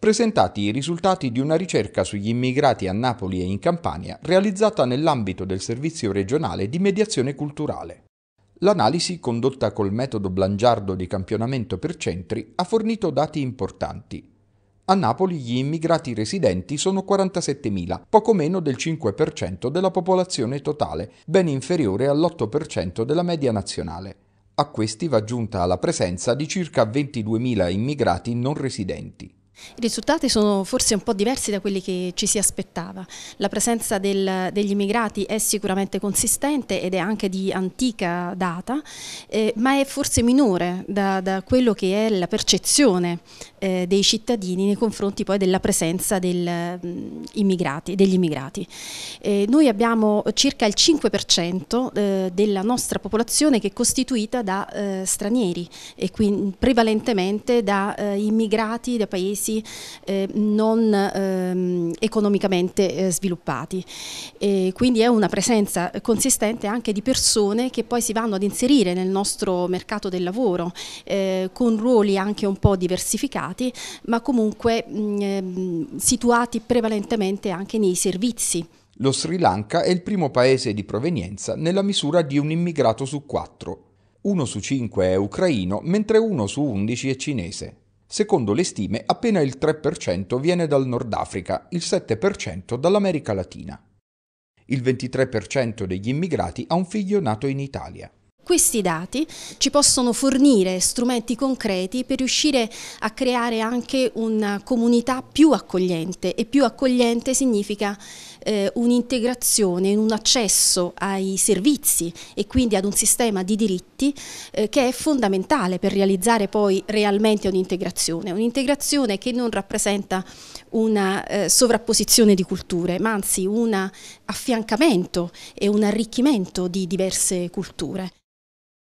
presentati i risultati di una ricerca sugli immigrati a Napoli e in Campania realizzata nell'ambito del servizio regionale di mediazione culturale. L'analisi, condotta col metodo Blangiardo di campionamento per centri, ha fornito dati importanti. A Napoli gli immigrati residenti sono 47.000, poco meno del 5% della popolazione totale, ben inferiore all'8% della media nazionale. A questi va aggiunta la presenza di circa 22.000 immigrati non residenti. I risultati sono forse un po' diversi da quelli che ci si aspettava. La presenza del, degli immigrati è sicuramente consistente ed è anche di antica data, eh, ma è forse minore da, da quello che è la percezione eh, dei cittadini nei confronti poi della presenza del, mh, mm, immigrati, degli immigrati. Eh, noi abbiamo circa il 5% eh, della nostra popolazione che è costituita da eh, stranieri e quindi mm, prevalentemente da eh, immigrati da paesi eh, non ehm, economicamente sviluppati. quindi è una presenza consistente anche di persone che poi si vanno ad inserire nel nostro mercato del lavoro con ruoli anche un po' diversificati impiegati, ma comunque mh, mm, ehm, situati prevalentemente anche nei servizi. Lo Sri Lanka è il primo paese di provenienza nella misura di un immigrato su quattro. Uno su cinque è ucraino, mentre uno su undici è cinese. Secondo le stime, appena il 3% viene dal Nord Africa, il 7% dall'America Latina. Il 23% degli immigrati ha un figlio nato in Italia questi dati ci possono fornire strumenti concreti per riuscire a creare anche una comunità più accogliente e più accogliente significa eh, un'integrazione, un accesso ai servizi e quindi ad un sistema di diritti eh, che è fondamentale per realizzare poi realmente un'integrazione, un'integrazione che non rappresenta una eh, sovrapposizione di culture, ma anzi un affiancamento e un arricchimento di diverse culture.